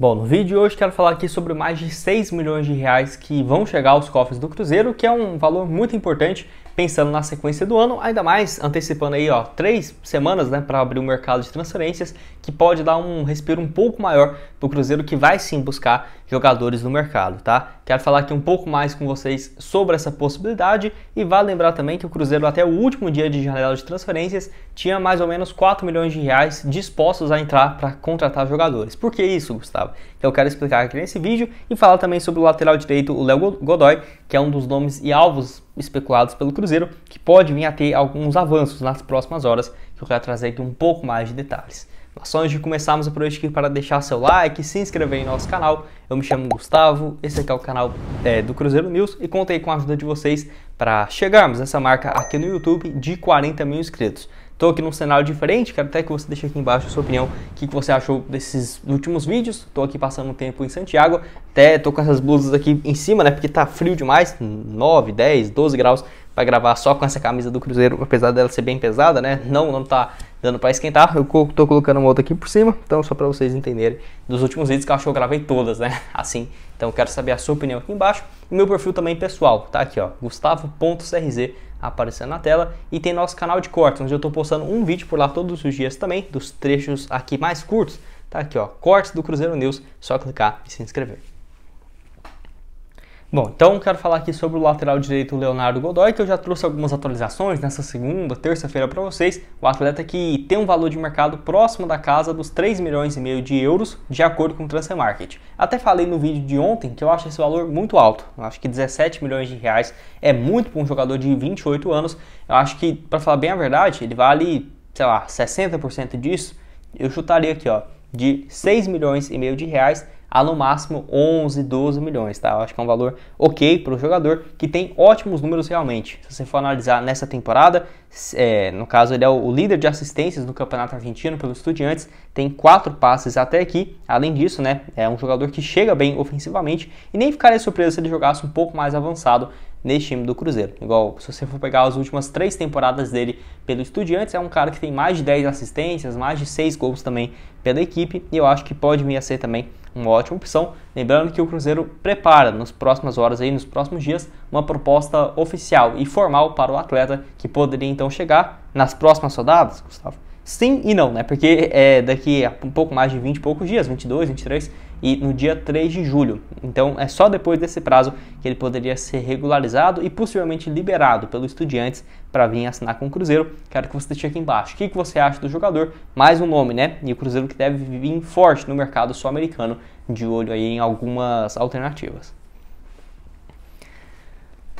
Bom, no vídeo de hoje quero falar aqui sobre mais de 6 milhões de reais que vão chegar aos cofres do Cruzeiro, que é um valor muito importante pensando na sequência do ano, ainda mais antecipando aí, ó, três semanas, né, para abrir o um mercado de transferências, que pode dar um respiro um pouco maior para o Cruzeiro que vai sim buscar jogadores no mercado, tá? Quero falar aqui um pouco mais com vocês sobre essa possibilidade e vale lembrar também que o Cruzeiro até o último dia de janela de transferências tinha mais ou menos 4 milhões de reais dispostos a entrar para contratar jogadores. Por que isso, Gustavo? Eu quero explicar aqui nesse vídeo e falar também sobre o lateral direito, o Léo Godoy, que é um dos nomes e alvos especulados pelo Cruzeiro, que pode vir a ter alguns avanços nas próximas horas, que eu quero trazer aqui um pouco mais de detalhes só antes de começarmos, aproveite aqui para deixar seu like, se inscrever em nosso canal. Eu me chamo Gustavo, esse aqui é o canal é, do Cruzeiro News e contei com a ajuda de vocês para chegarmos nessa marca aqui no YouTube de 40 mil inscritos. Estou aqui num cenário diferente, quero até que você deixe aqui embaixo a sua opinião, o que, que você achou desses últimos vídeos. Estou aqui passando um tempo em Santiago, até estou com essas blusas aqui em cima, né? Porque tá frio demais, 9, 10, 12 graus Vai gravar só com essa camisa do Cruzeiro, apesar dela ser bem pesada, né? Não, não tá dando para esquentar. Eu tô colocando uma outra aqui por cima, então só para vocês entenderem. Dos últimos vídeos que eu acho que eu gravei todas, né? Assim. Então quero saber a sua opinião aqui embaixo. E meu perfil também pessoal, tá aqui, ó, gustavo.crz aparecendo na tela e tem nosso canal de cortes, onde eu tô postando um vídeo por lá todos os dias também, dos trechos aqui mais curtos. Tá aqui, ó, cortes do Cruzeiro News, só clicar e se inscrever. Bom, então quero falar aqui sobre o lateral direito Leonardo Godoy, que eu já trouxe algumas atualizações nessa segunda, terça-feira para vocês. O atleta que tem um valor de mercado próximo da casa dos 3 milhões e meio de euros, de acordo com o Transfer Market. Até falei no vídeo de ontem que eu acho esse valor muito alto. Eu acho que 17 milhões de reais é muito para um jogador de 28 anos. Eu acho que, para falar bem a verdade, ele vale, sei lá, 60% disso. Eu chutaria aqui, ó, de 6 milhões e meio de reais a no máximo 11, 12 milhões, tá? Eu acho que é um valor ok para o jogador que tem ótimos números realmente. Se você for analisar nessa temporada, é, no caso ele é o líder de assistências no Campeonato Argentino pelo Estudiantes, tem quatro passes até aqui. Além disso, né, é um jogador que chega bem ofensivamente e nem ficaria surpreso se ele jogasse um pouco mais avançado nesse time do Cruzeiro. Igual, se você for pegar as últimas três temporadas dele pelo Estudiantes, é um cara que tem mais de 10 assistências, mais de 6 gols também pela equipe, e eu acho que pode vir a ser também uma ótima opção. Lembrando que o Cruzeiro prepara nas próximas horas aí, nos próximos dias, uma proposta oficial e formal para o atleta que poderia então chegar nas próximas rodadas, Gustavo. Sim e não, né? Porque é daqui a um pouco mais de 20 e poucos dias, 22, 23, e no dia 3 de julho. Então é só depois desse prazo que ele poderia ser regularizado e possivelmente liberado pelo Estudiantes para vir assinar com o Cruzeiro. Quero que você deixe aqui embaixo. O que, que você acha do jogador? Mais um nome, né? E o Cruzeiro que deve vir forte no mercado sul-americano, de olho aí em algumas alternativas.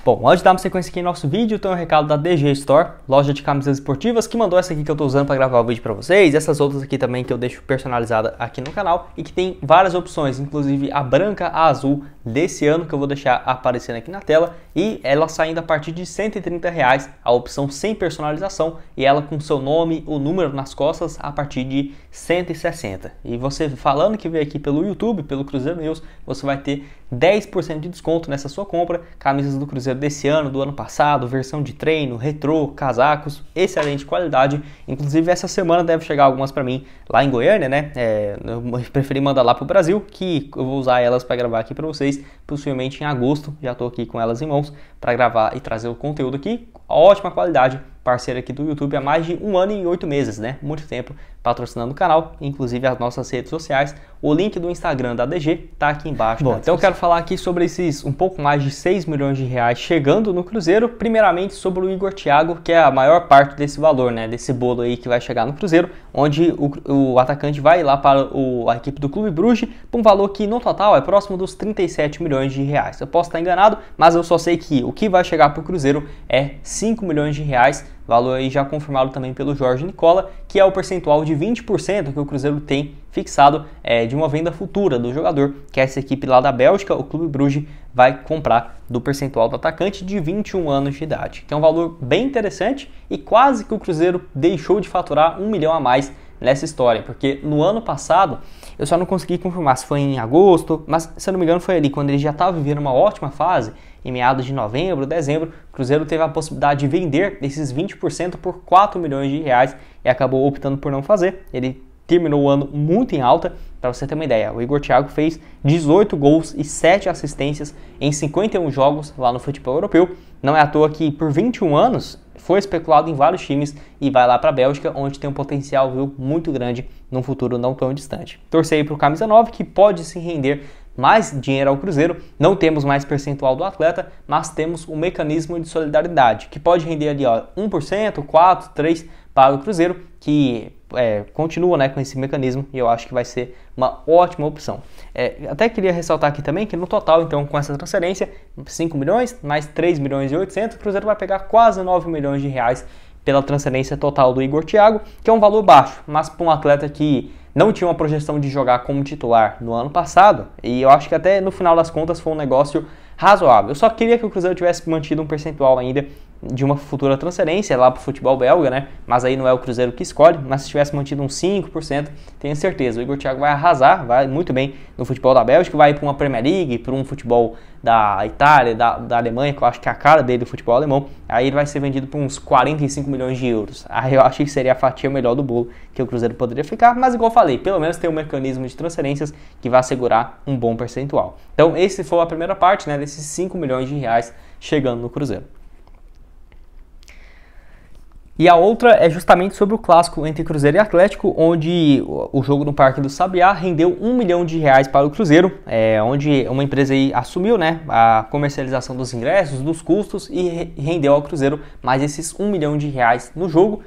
Bom, antes de darmos sequência aqui em nosso vídeo, tem um recado da DG Store, loja de camisas esportivas, que mandou essa aqui que eu estou usando para gravar o vídeo para vocês, essas outras aqui também que eu deixo personalizada aqui no canal e que tem várias opções, inclusive a branca, a azul desse ano que eu vou deixar aparecendo aqui na tela e ela saindo a partir de 130 reais, a opção sem personalização e ela com seu nome, o número nas costas a partir de 160. E você falando que veio aqui pelo YouTube, pelo Cruzeiro News, você vai ter 10% de desconto nessa sua compra, camisas do Cruzeiro desse ano, do ano passado, versão de treino, retrô, casacos, excelente qualidade. Inclusive essa semana deve chegar algumas para mim lá em Goiânia, né? É, eu preferi mandar lá pro Brasil, que eu vou usar elas para gravar aqui para vocês, possivelmente em agosto. Já estou aqui com elas em mãos para gravar e trazer o conteúdo aqui. Ótima qualidade, Parceira aqui do YouTube há mais de um ano e oito meses, né? Muito tempo patrocinando o canal, inclusive as nossas redes sociais. O link do Instagram da DG está aqui embaixo. Bom, tá? então eu quero falar aqui sobre esses um pouco mais de 6 milhões de reais chegando no Cruzeiro. Primeiramente sobre o Igor Thiago, que é a maior parte desse valor, né? Desse bolo aí que vai chegar no Cruzeiro, onde o, o atacante vai lá para o, a equipe do Clube Bruges por um valor que no total é próximo dos 37 milhões de reais. Eu posso estar enganado, mas eu só sei que o que vai chegar para o Cruzeiro é 5 milhões de reais valor aí já confirmado também pelo Jorge Nicola, que é o percentual de 20% que o Cruzeiro tem fixado é, de uma venda futura do jogador, que é essa equipe lá da Bélgica, o Clube Bruges, vai comprar do percentual do atacante de 21 anos de idade, que é um valor bem interessante e quase que o Cruzeiro deixou de faturar um milhão a mais nessa história, porque no ano passado eu só não consegui confirmar se foi em agosto, mas se eu não me engano foi ali quando ele já estava vivendo uma ótima fase, em meados de novembro, dezembro, o Cruzeiro teve a possibilidade de vender esses 20% por 4 milhões de reais e acabou optando por não fazer. Ele terminou o ano muito em alta. Para você ter uma ideia, o Igor Thiago fez 18 gols e 7 assistências em 51 jogos lá no futebol europeu. Não é à toa que por 21 anos foi especulado em vários times e vai lá para a Bélgica, onde tem um potencial viu, muito grande num futuro não tão distante. Torcei para o Camisa 9, que pode se render mais dinheiro ao Cruzeiro. Não temos mais percentual do atleta, mas temos um mecanismo de solidariedade, que pode render ali ó, 1%, 4%, 3% para o Cruzeiro, que é, continua né, com esse mecanismo e eu acho que vai ser uma ótima opção. É, até queria ressaltar aqui também que no total, então, com essa transferência, 5 milhões mais 3 milhões e 800, o Cruzeiro vai pegar quase 9 milhões de reais pela transferência total do Igor Thiago, que é um valor baixo, mas para um atleta que não tinha uma projeção de jogar como titular no ano passado, e eu acho que até no final das contas foi um negócio razoável. Eu só queria que o Cruzeiro tivesse mantido um percentual ainda de uma futura transferência lá para o futebol belga, né? Mas aí não é o Cruzeiro que escolhe, mas se tivesse mantido uns 5%, tenho certeza, o Igor Thiago vai arrasar, vai muito bem no futebol da Bélgica, vai para uma Premier League, para um futebol da Itália, da, da Alemanha, que eu acho que é a cara dele do futebol alemão, aí ele vai ser vendido por uns 45 milhões de euros. Aí eu achei que seria a fatia melhor do bolo que o Cruzeiro poderia ficar, mas igual falei, pelo menos tem um mecanismo de transferências que vai assegurar um bom percentual. Então, esse foi a primeira parte, né, desses 5 milhões de reais chegando no Cruzeiro. E a outra é justamente sobre o clássico entre Cruzeiro e Atlético, onde o jogo no Parque do Sabiá rendeu um milhão de reais para o Cruzeiro, é, onde uma empresa assumiu né, a comercialização dos ingressos, dos custos e rendeu ao Cruzeiro mais esses um milhão de reais no jogo,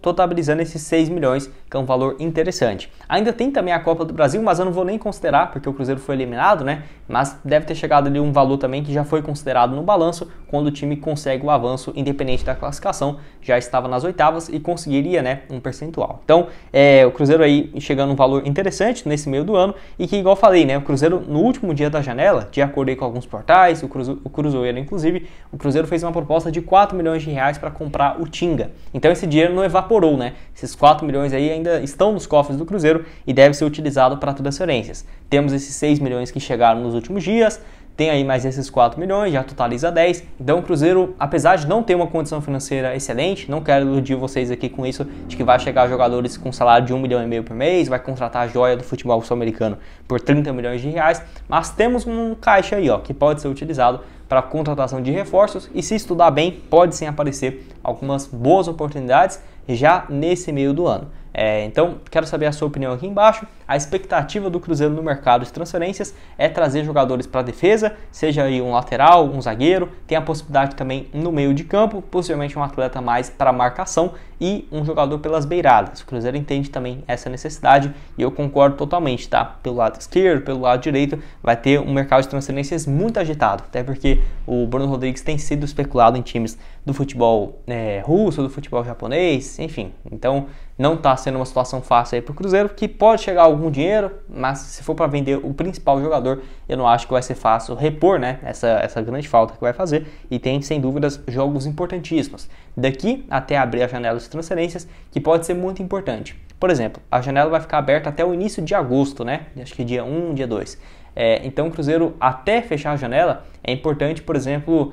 totalizando esses 6 milhões que é um valor interessante. Ainda tem também a Copa do Brasil, mas eu não vou nem considerar, porque o Cruzeiro foi eliminado, né? Mas deve ter chegado ali um valor também que já foi considerado no balanço, quando o time consegue o avanço independente da classificação, já estava nas oitavas e conseguiria, né, um percentual. Então, é, o Cruzeiro aí chegando um valor interessante nesse meio do ano e que, igual falei, né, o Cruzeiro no último dia da janela, de acordo com alguns portais, o, cruzo, o Cruzeiro inclusive, o Cruzeiro fez uma proposta de 4 milhões de reais para comprar o Tinga. Então esse dinheiro não evaporou, né? Esses 4 milhões aí ainda estão nos cofres do Cruzeiro e deve ser utilizado para transferências. Temos esses 6 milhões que chegaram nos últimos dias, tem aí mais esses 4 milhões, já totaliza 10. Então o Cruzeiro, apesar de não ter uma condição financeira excelente, não quero iludir vocês aqui com isso de que vai chegar jogadores com salário de 1 milhão e meio por mês, vai contratar a joia do futebol sul-americano por 30 milhões de reais, mas temos um caixa aí, ó, que pode ser utilizado para contratação de reforços e se estudar bem, pode sim aparecer algumas boas oportunidades já nesse meio do ano. É, então, quero saber a sua opinião aqui embaixo. A expectativa do Cruzeiro no mercado de transferências é trazer jogadores para a defesa, seja aí um lateral, um zagueiro, tem a possibilidade também no meio de campo, possivelmente um atleta mais para marcação e um jogador pelas beiradas. O Cruzeiro entende também essa necessidade e eu concordo totalmente, tá? Pelo lado esquerdo, pelo lado direito, vai ter um mercado de transferências muito agitado, até porque o Bruno Rodrigues tem sido especulado em times do futebol é, russo, do futebol japonês, enfim. Então não está sendo uma situação fácil aí para o Cruzeiro, que pode chegar algum dinheiro, mas se for para vender o principal jogador, eu não acho que vai ser fácil repor né, essa, essa grande falta que vai fazer. E tem, sem dúvidas, jogos importantíssimos. Daqui até abrir a janela de transferências, que pode ser muito importante. Por exemplo, a janela vai ficar aberta até o início de agosto, né? Acho que dia 1, dia 2. É, então o Cruzeiro, até fechar a janela, é importante, por exemplo,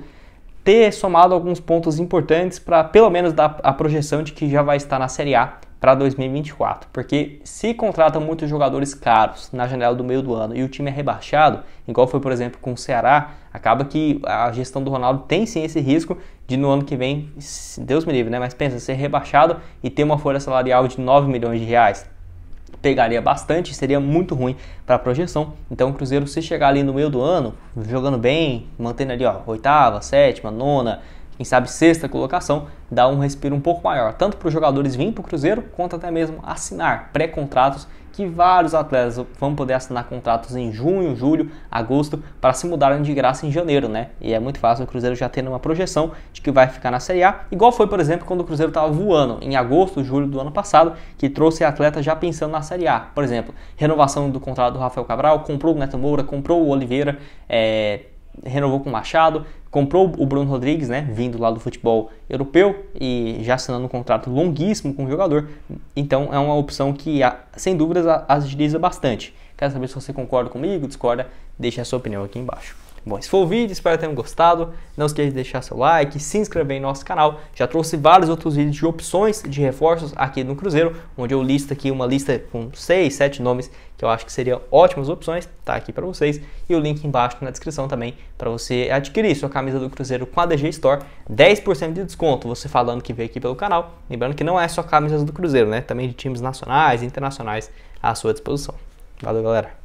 ter somado alguns pontos importantes para pelo menos dar a projeção de que já vai estar na Série A para 2024, porque se contrata muitos jogadores caros na janela do meio do ano e o time é rebaixado, igual foi por exemplo com o Ceará, acaba que a gestão do Ronaldo tem sim esse risco de no ano que vem, Deus me livre, né? Mas pensa ser rebaixado e ter uma folha salarial de 9 milhões de reais, pegaria bastante, seria muito ruim para a projeção. Então o Cruzeiro se chegar ali no meio do ano, jogando bem, mantendo ali ó, oitava, sétima, nona, quem sabe sexta colocação, dá um respiro um pouco maior, tanto para os jogadores virem para o Cruzeiro, quanto até mesmo assinar pré-contratos, que vários atletas vão poder assinar contratos em junho, julho, agosto, para se mudarem de graça em janeiro, né? E é muito fácil o Cruzeiro já tendo uma projeção de que vai ficar na Série A, igual foi, por exemplo, quando o Cruzeiro estava voando em agosto, julho do ano passado, que trouxe atletas já pensando na Série A. Por exemplo, renovação do contrato do Rafael Cabral, comprou o Neto Moura, comprou o Oliveira, é renovou com o Machado, comprou o Bruno Rodrigues, né, vindo lá do futebol europeu e já assinando um contrato longuíssimo com o jogador. Então é uma opção que, sem dúvidas, agiliza bastante. Quero saber se você concorda comigo, discorda, deixe a sua opinião aqui embaixo. Bom, esse foi o vídeo, espero que tenham gostado. Não esqueça de deixar seu like, se inscrever em nosso canal. Já trouxe vários outros vídeos de opções de reforços aqui no Cruzeiro, onde eu listo aqui uma lista com 6, 7 nomes que eu acho que seriam ótimas opções, tá aqui para vocês. E o link embaixo na descrição também para você adquirir sua camisa do Cruzeiro com a DG Store, 10% de desconto, você falando que veio aqui pelo canal. Lembrando que não é só camisas do Cruzeiro, né? Também de times nacionais e internacionais à sua disposição. Valeu, galera!